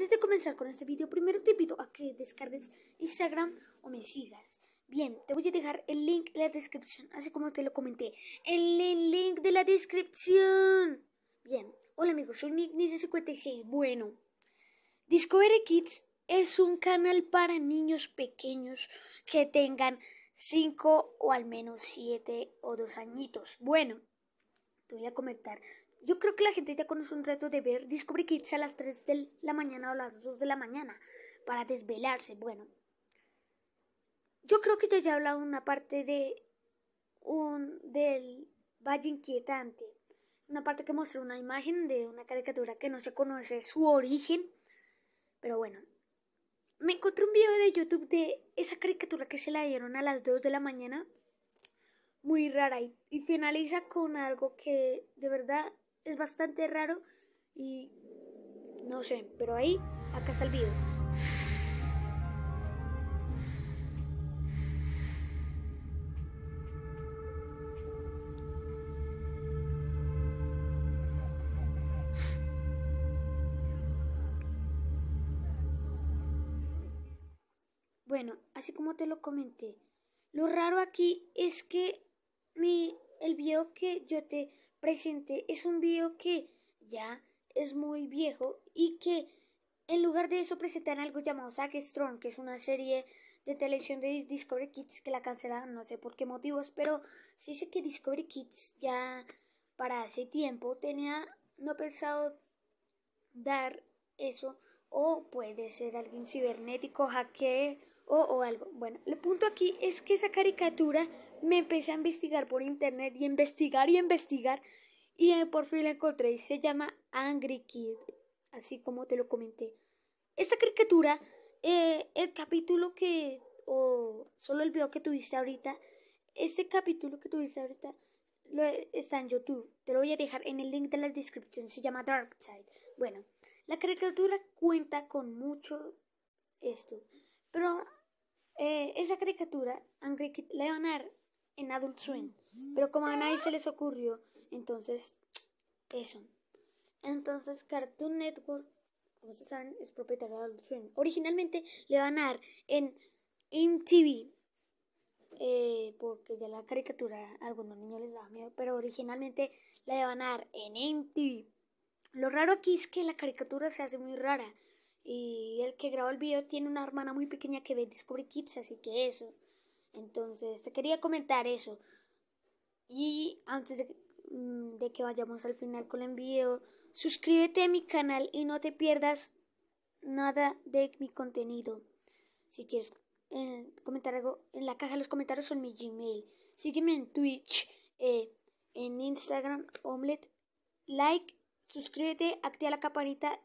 Antes de comenzar con este video, primero te invito a que descargues Instagram o me sigas. Bien, te voy a dejar el link en la descripción, así como te lo comenté. El, el link de la descripción. Bien, hola amigos, soy Nick 56 Bueno, Discovery Kids es un canal para niños pequeños que tengan 5 o al menos 7 o 2 añitos. Bueno, te voy a comentar yo creo que la gente ya conoce un reto de ver Discovery Kids a las 3 de la mañana o a las 2 de la mañana para desvelarse. Bueno, yo creo que ya he hablado una parte de un del Valle Inquietante, una parte que muestra una imagen de una caricatura que no se conoce su origen, pero bueno. Me encontré un video de YouTube de esa caricatura que se la dieron a las 2 de la mañana muy rara y, finaliza con algo que de verdad es bastante raro y no sé, pero ahí, acá está el video. Bueno, así como te lo comenté, lo raro aquí es que mi el video que yo te presenté es un video que ya es muy viejo y que en lugar de eso presentan algo llamado Zack Strong, que es una serie de televisión de Discovery Kids que la cancelaron, no sé por qué motivos, pero sí sé que Discovery Kids ya para hace tiempo tenía no pensado dar eso o puede ser alguien cibernético hacker o, algo. Bueno, el punto aquí es que esa caricatura me empecé a investigar por internet y investigar y investigar y eh, por fin la encontré y se llama Angry Kid, así como te lo comenté. Esta caricatura, eh, el capítulo que, o solo el video que tuviste ahorita, ese capítulo que tuviste ahorita lo, está en YouTube. Te lo voy a dejar en el link de la descripción, se llama Dark Side. Bueno, la caricatura cuenta con mucho esto, pero eh, esa caricatura la Leonard a en Adult Swim, pero como a nadie se les ocurrió, entonces eso. Entonces Cartoon Network, como ustedes saben, es propietario de Adult Swim. Originalmente le van a dar en MTV, eh, porque ya la caricatura a algunos niños les daba miedo, pero originalmente la iban a dar en MTV. Lo raro aquí es que la caricatura se hace muy rara. Y el que grabó el video tiene una hermana muy pequeña que ve Discovery Kids, así que eso. Entonces, te quería comentar eso. Y antes de, mm, que vayamos al final con el video, suscríbete a mi canal y no te pierdas nada de mi contenido. Si quieres eh, comentar algo, en la caja de los comentarios son mi Gmail. Sígueme en Twitch, eh, en Instagram, Omelette. Like, suscríbete, activa la campanita